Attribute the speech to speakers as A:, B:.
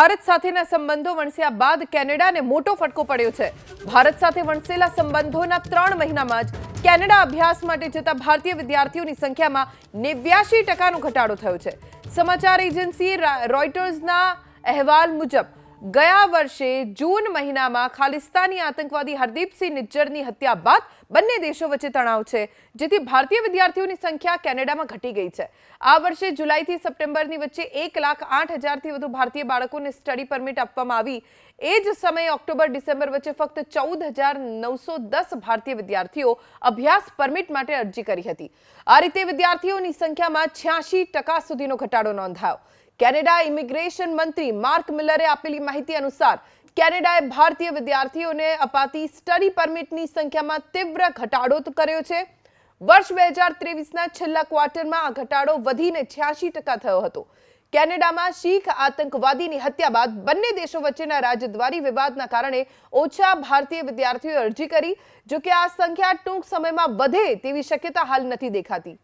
A: ભારત સાથેના સંબંધો વણસ્યા બાદ કેનેડાને મોટો ફટકો પડ્યો છે ભારત સાથે વણસેલા સંબંધોના 3 મહિનામાં જ કેનેડા અભ્યાસ માટે જતા ભારતીય વિદ્યાર્થીઓની સંખ્યામાં 89% નો ઘટાડો થયો છે સમાચાર એજન્સી રોઇટર્સના અહેવાલ મુજબ ગયા વર્ષે જૂન મહિનામાં ખાલિસ્તાની આતંકવાદી હર્દીપસિંહ નિજડની હત્યા બાદ બન્ને દેશો વચ્ચે તણાવ છે જેથી ભારતીય વિદ્યાર્થીઓની સંખ્યા કેનેડામાં ઘટી ગઈ છે આ વર્ષે જુલાઈ થી સપ્ટેમ્બરની વચ્ચે 1,08,000 થી વધુ ભારતીય બાળકોને સ્ટડી પરમિટ અપવામાં આવી એ જ સમય ઓક્ટોબર ડિસેમ્બર વચ્ચે ફક્ત 14,910 ભારતીય વિદ્યાર્થીઓ અભ્યાસ પરમિટ માટે અરજી કરી હતી આ રીતે વિદ્યાર્થીઓની સંખ્યામાં 86% સુધીનો ઘટાડો નોંધાયો કેનેડા ઇમિગ્રેશન મંત્રી માર્ક મિલરે આપેલી માહિતી અનુસાર કેનેડાએ ભારતીય વિદ્યાર્થીઓને અપાતી સ્ટડી પરમિટની સંખ્યામાં તીવ્ર ઘટાડો કર્યો છે વર્ષ 2023 ના છેલ્લા क्वार्टરમાં આ ઘટાડો વધીને 86% થયો હતો કેનેડામાં શીખ આતંકવાદીની હત્યા બાદ બનنے દેશો વચ્ચેના રાજદ્વારી વિવાદના કારણે ઓછા ભારતીય વિદ્યાર્થીઓ અરજી કરી જોકે આ સંખ્યા ટૂક સમયમાં વધે તેવી શક્યતા હાલ નથી દેખાતી